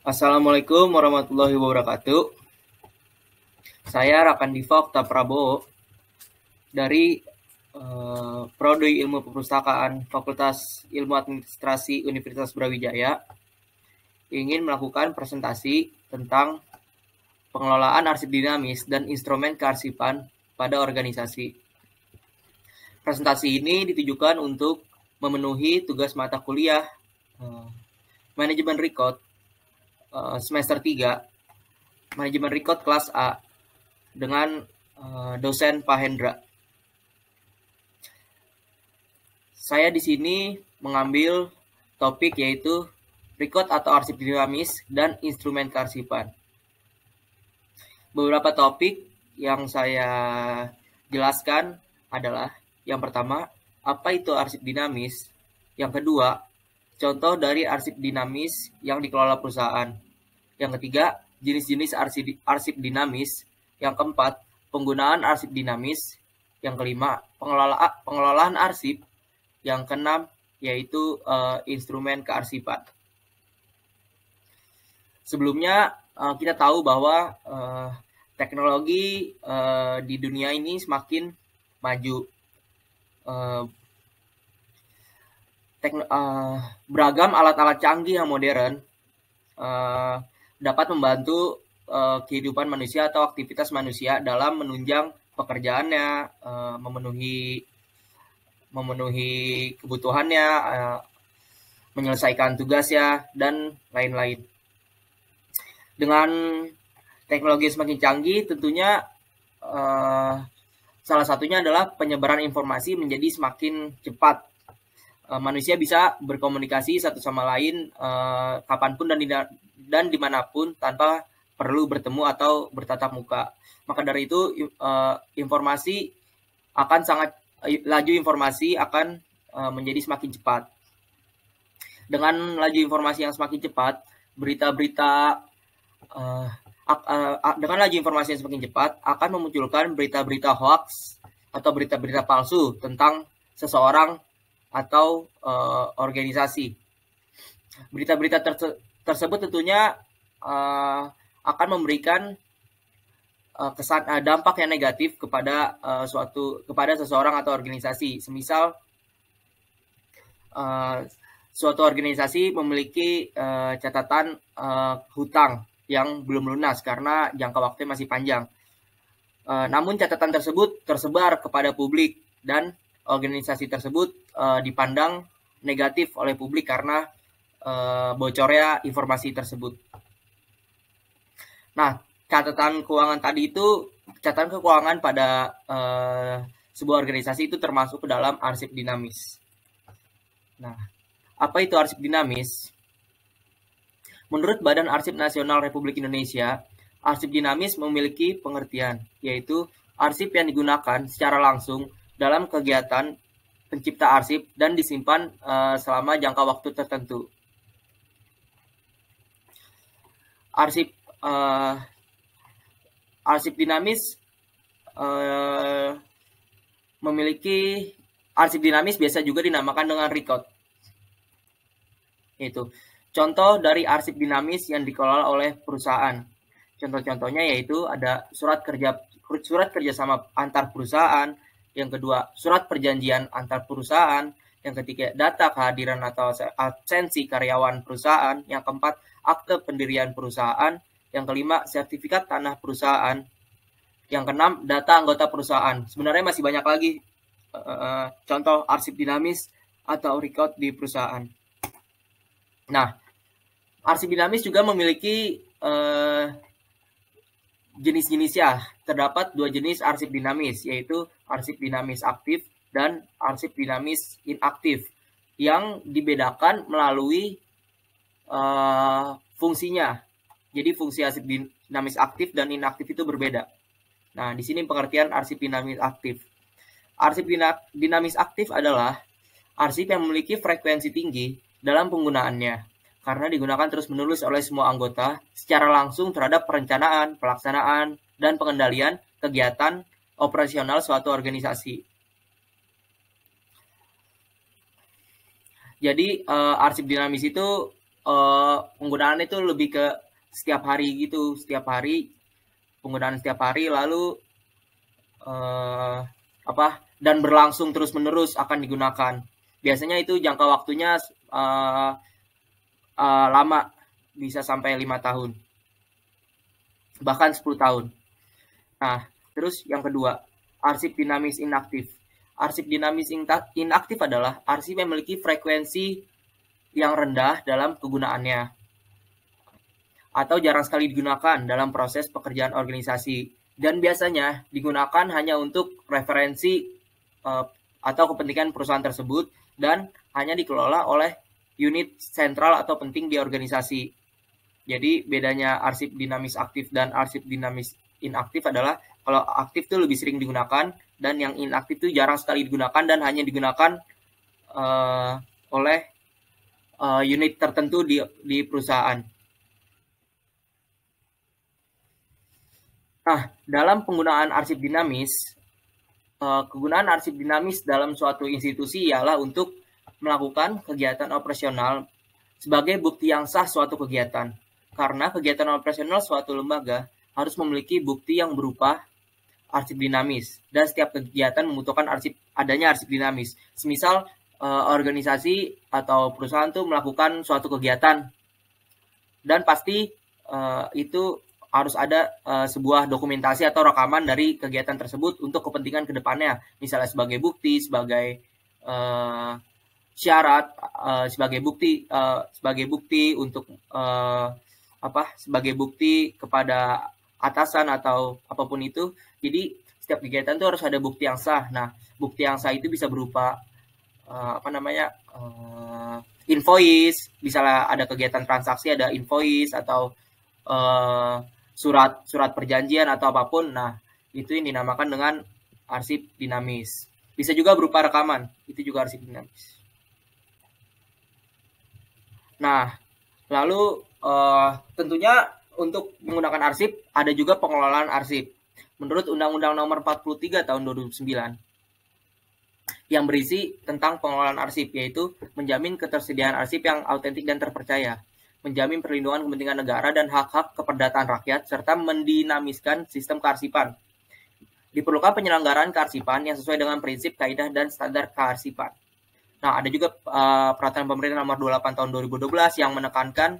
Assalamualaikum warahmatullahi wabarakatuh. Saya Rakan Diva Okta Prabowo dari eh, Prodi Ilmu Perpustakaan Fakultas Ilmu Administrasi Universitas Brawijaya ingin melakukan presentasi tentang pengelolaan arsip dinamis dan instrumen kearsipan pada organisasi. Presentasi ini ditujukan untuk memenuhi tugas mata kuliah eh, manajemen record Eh, semester 3 manajemen record kelas A dengan eh, dosen Pak Hendra. Saya di sini mengambil topik yaitu record atau arsip dinamis dan instrumen kearsipan. Beberapa topik yang saya jelaskan adalah yang pertama, apa itu arsip dinamis? Yang kedua, Contoh dari arsip dinamis yang dikelola perusahaan. Yang ketiga, jenis-jenis arsip, arsip dinamis. Yang keempat, penggunaan arsip dinamis. Yang kelima, pengelola, pengelolaan arsip. Yang keenam, yaitu uh, instrumen kearsipan. Sebelumnya, uh, kita tahu bahwa uh, teknologi uh, di dunia ini semakin maju. Uh, uh, beragam alat-alat canggih yang modern uh, dapat membantu uh, kehidupan manusia atau aktivitas manusia dalam menunjang pekerjaannya, uh, memenuhi memenuhi kebutuhannya, uh, menyelesaikan tugasnya dan lain-lain. Dengan teknologi semakin canggih, tentunya uh, salah satunya adalah penyebaran informasi menjadi semakin cepat Eh, manusia bisa berkomunikasi satu sama lain uh, kapanpun dan di, dan dimanapun tanpa perlu bertemu atau bertatap muka. Maka dari itu uh, informasi akan sangat laju informasi akan uh, menjadi semakin cepat. Dengan laju informasi yang semakin cepat, berita-berita uh, uh, dengan laju informasi yang semakin cepat akan memunculkan berita-berita hoax atau berita-berita palsu tentang seseorang atau uh, organisasi. Berita-berita terse tersebut tentunya uh, akan memberikan uh, kesan uh, dampak yang negatif kepada uh, suatu kepada seseorang atau organisasi. Semisal uh, suatu organisasi memiliki uh, catatan uh, hutang yang belum lunas karena jangka waktu masih panjang. Uh, namun catatan tersebut tersebar kepada publik dan organisasi tersebut uh, dipandang negatif oleh publik karena uh, bocornya informasi tersebut. Nah, catatan keuangan tadi itu catatan keuangan pada uh, sebuah organisasi itu termasuk ke dalam arsip dinamis. Nah, apa itu arsip dinamis? Menurut Badan Arsip Nasional Republik Indonesia, arsip dinamis memiliki pengertian, yaitu arsip yang digunakan secara langsung dalam kegiatan pencipta arsip dan disimpan uh, selama jangka waktu tertentu. Arsip uh, arsip dinamis uh, memiliki arsip dinamis biasa juga dinamakan dengan record. Itu. Contoh dari arsip dinamis yang dikelola oleh perusahaan. Contoh-contohnya yaitu ada surat kerja surat kerjasama antar perusahaan, yang kedua surat perjanjian antar perusahaan, yang ketiga data kehadiran atau absensi karyawan perusahaan, yang keempat akte pendirian perusahaan, yang kelima sertifikat tanah perusahaan, yang keenam data anggota perusahaan. Sebenarnya masih banyak lagi eh, eh, contoh arsip dinamis atau record di perusahaan. Nah, arsip dinamis juga memiliki eh, jenis-jenisnya terdapat dua jenis arsip dinamis yaitu arsip dinamis aktif dan arsip dinamis inaktif yang dibedakan melalui uh, fungsinya. Jadi fungsi arsip dinamis aktif dan inaktif itu berbeda. Nah, di sini pengertian arsip dinamis aktif. Arsip dinamis aktif adalah arsip yang memiliki frekuensi tinggi dalam penggunaannya karena digunakan terus-menerus oleh semua anggota secara langsung terhadap perencanaan, pelaksanaan, dan pengendalian kegiatan operasional suatu organisasi. Jadi uh, arsip dinamis itu uh, penggunaan itu lebih ke setiap hari gitu, setiap hari penggunaan setiap hari lalu uh, apa dan berlangsung terus menerus akan digunakan. Biasanya itu jangka waktunya uh, uh, lama bisa sampai lima tahun bahkan 10 tahun. Nah, terus yang kedua, arsip dinamis inaktif. Arsip dinamis inaktif adalah arsip yang memiliki frekuensi yang rendah dalam kegunaannya atau jarang sekali digunakan dalam proses pekerjaan organisasi dan biasanya digunakan hanya untuk referensi uh, atau kepentingan perusahaan tersebut dan hanya dikelola oleh unit sentral atau penting di organisasi. Jadi bedanya arsip dinamis aktif dan arsip dinamis inaktif adalah kalau aktif itu lebih sering digunakan dan yang inaktif itu jarang sekali digunakan dan hanya digunakan uh, oleh uh, unit tertentu di di perusahaan. Nah, dalam penggunaan arsip dinamis, eh, kegunaan arsip dinamis dalam suatu institusi ialah untuk melakukan kegiatan operasional sebagai bukti yang sah suatu kegiatan. Karena kegiatan operasional suatu lembaga harus memiliki bukti yang berupa arsip dinamis dan setiap kegiatan membutuhkan arsip adanya arsip dinamis. Semisal eh, organisasi atau perusahaan itu melakukan suatu kegiatan dan pasti eh, itu harus ada uh, sebuah dokumentasi atau rekaman dari kegiatan tersebut untuk kepentingan kedepannya, misalnya sebagai bukti, sebagai eh, syarat uh, sebagai bukti uh, sebagai bukti untuk uh, apa sebagai bukti kepada atasan atau apapun itu. Jadi setiap kegiatan itu harus ada bukti yang sah. Nah, bukti yang sah itu bisa berupa uh, apa namanya? Uh, invoice, misalnya ada kegiatan transaksi ada invoice atau uh, surat surat perjanjian atau apapun. Nah, itu yang dinamakan dengan arsip dinamis. Bisa juga berupa rekaman, itu juga arsip dinamis. Nah, lalu uh, tentunya untuk menggunakan arsip ada juga pengelolaan arsip menurut Undang-Undang Nomor 43 Tahun 2009 yang berisi tentang pengelolaan arsip yaitu menjamin ketersediaan arsip yang autentik dan terpercaya, menjamin perlindungan kepentingan negara dan hak-hak keperdataan rakyat serta mendinamiskan sistem kearsipan. Diperlukan penyelenggaraan kearsipan yang sesuai dengan prinsip, kaidah dan standar kearsipan. Nah, ada juga uh, peraturan pemerintah nomor 28 tahun 2012 yang menekankan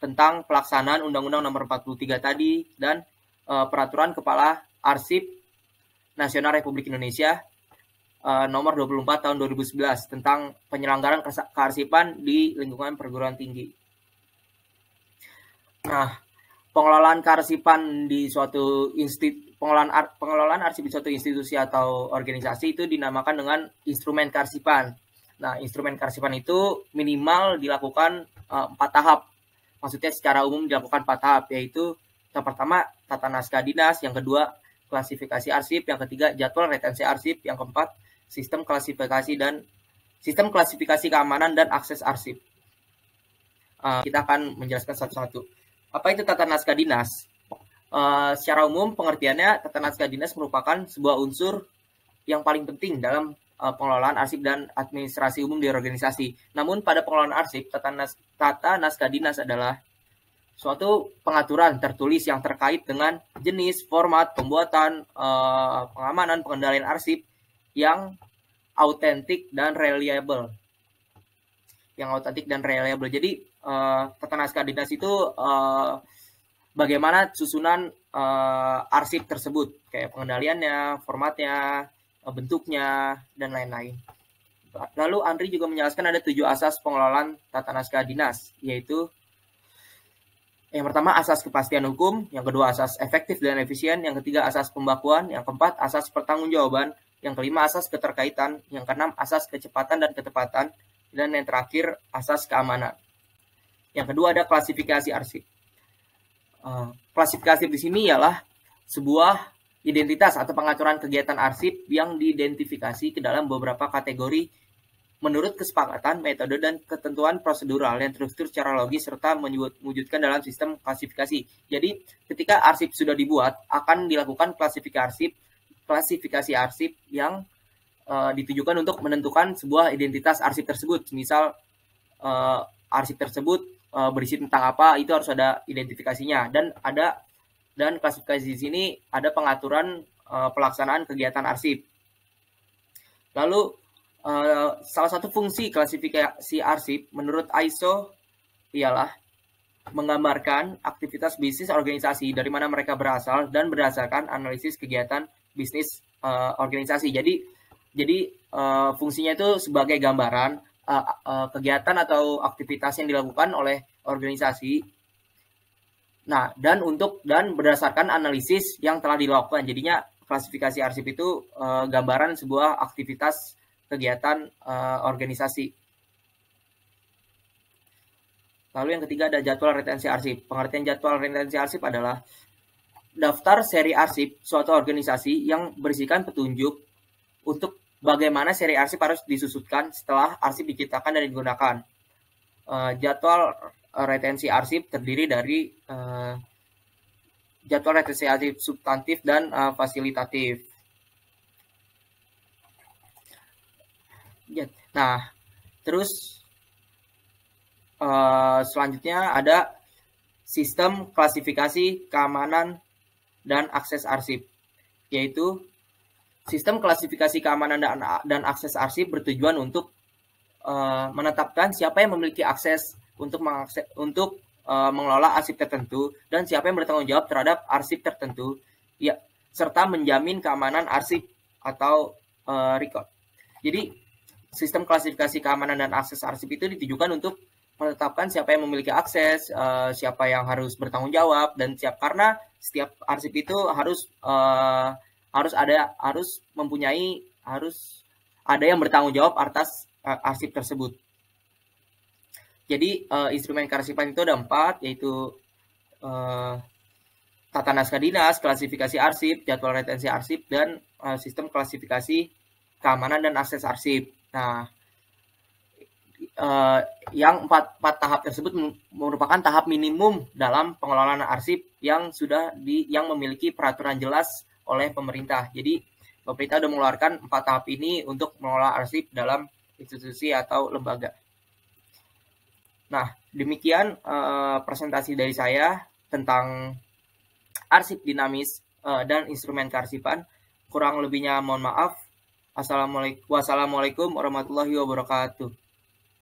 tentang pelaksanaan Undang-Undang nomor 43 tadi dan uh, peraturan Kepala Arsip Nasional Republik Indonesia uh, nomor 24 tahun 2011 tentang penyelenggaraan kearsipan di lingkungan perguruan tinggi. Nah, pengelolaan kearsipan di suatu institusi pengelolaan ar, pengelolaan arsip di suatu institusi atau organisasi itu dinamakan dengan instrumen karsipan Nah, instrumen karsipan itu minimal dilakukan eh, empat uh, tahap. Maksudnya secara umum dilakukan empat tahap, yaitu yang pertama tata naskah dinas, yang kedua klasifikasi arsip, yang ketiga jadwal retensi arsip, yang keempat sistem klasifikasi dan sistem klasifikasi keamanan dan akses arsip. Uh, kita akan menjelaskan satu-satu. Apa itu tata naskah dinas? Uh, secara umum pengertiannya tata naskah dinas merupakan sebuah unsur yang paling penting dalam Eh, pengelolaan arsip dan administrasi umum di organisasi. Namun pada pengelolaan arsip, tata, nas tata naskah dinas adalah suatu pengaturan tertulis yang terkait dengan jenis, format, pembuatan, eh, pengamanan, pengendalian arsip yang autentik dan reliable. Yang autentik dan reliable. Jadi eh, tata naskah dinas itu eh, bagaimana susunan eh, arsip tersebut, kayak pengendaliannya, formatnya, bentuknya, dan lain-lain. Lalu Andri juga menjelaskan ada tujuh asas pengelolaan tata naskah dinas, yaitu yang pertama asas kepastian hukum, yang kedua asas efektif dan efisien, yang ketiga asas pembakuan, yang keempat asas pertanggungjawaban, yang kelima asas keterkaitan, yang keenam asas kecepatan dan ketepatan, dan yang terakhir asas keamanan. Yang kedua ada klasifikasi arsip. Eh, klasifikasi di sini ialah sebuah identitas atau pengaturan kegiatan arsip yang diidentifikasi ke dalam beberapa kategori menurut kesepakatan, metode, dan ketentuan prosedural yang terstruktur secara logis serta mewujudkan dalam sistem klasifikasi. Jadi, ketika arsip sudah dibuat, akan dilakukan klasifikasi arsip, klasifikasi arsip yang uh, ditujukan untuk menentukan sebuah identitas arsip tersebut. Misal, uh, arsip tersebut uh, berisi tentang apa, itu harus ada identifikasinya. Dan ada dan klasifikasi di sini ada pengaturan uh, pelaksanaan kegiatan arsip. Lalu uh, salah satu fungsi klasifikasi arsip menurut ISO ialah menggambarkan aktivitas bisnis organisasi dari mana mereka berasal dan berdasarkan analisis kegiatan bisnis uh, organisasi. Jadi jadi uh, fungsinya itu sebagai gambaran uh, uh, kegiatan atau aktivitas yang dilakukan oleh organisasi Nah, dan untuk dan berdasarkan analisis yang telah dilakukan, jadinya klasifikasi arsip itu uh, gambaran sebuah aktivitas kegiatan uh, organisasi. Lalu yang ketiga ada jadwal retensi arsip. Pengertian jadwal retensi arsip adalah daftar seri arsip suatu organisasi yang berisikan petunjuk untuk bagaimana seri arsip harus disusutkan setelah arsip diciptakan dan digunakan. Uh, jadwal Eh, retensi arsip terdiri dari uh, jadwal retensi arsip substantif dan uh, fasilitatif. Iya. Nah, terus uh, selanjutnya ada sistem klasifikasi keamanan dan akses arsip, yaitu sistem klasifikasi keamanan dan, akses arsip bertujuan untuk menetapkan siapa yang memiliki akses untuk mengakses untuk uh, mengelola arsip tertentu dan siapa yang bertanggung jawab terhadap arsip tertentu ya serta menjamin keamanan arsip atau uh, record. Jadi sistem klasifikasi keamanan dan akses arsip itu ditujukan untuk menetapkan siapa yang memiliki akses, uh, siapa yang harus bertanggung jawab dan siap karena setiap arsip itu harus uh, harus ada harus mempunyai harus ada yang bertanggung jawab atas arsip tersebut. Jadi uh, instrumen karsipan itu ada empat, yaitu uh, tata naskah dinas, klasifikasi arsip, jadwal retensi arsip, dan uh, sistem klasifikasi keamanan dan akses arsip. Nah, uh, yang empat, empat tahap tersebut merupakan tahap minimum dalam pengelolaan arsip yang sudah di yang memiliki peraturan jelas oleh pemerintah. Jadi pemerintah sudah mengeluarkan empat tahap ini untuk mengelola arsip dalam institusi atau lembaga. Nah, demikian uh, presentasi dari saya tentang arsip dinamis uh, dan instrumen kearsipan. Kurang lebihnya mohon maaf. Assalamualaikum, wassalamualaikum warahmatullahi wabarakatuh.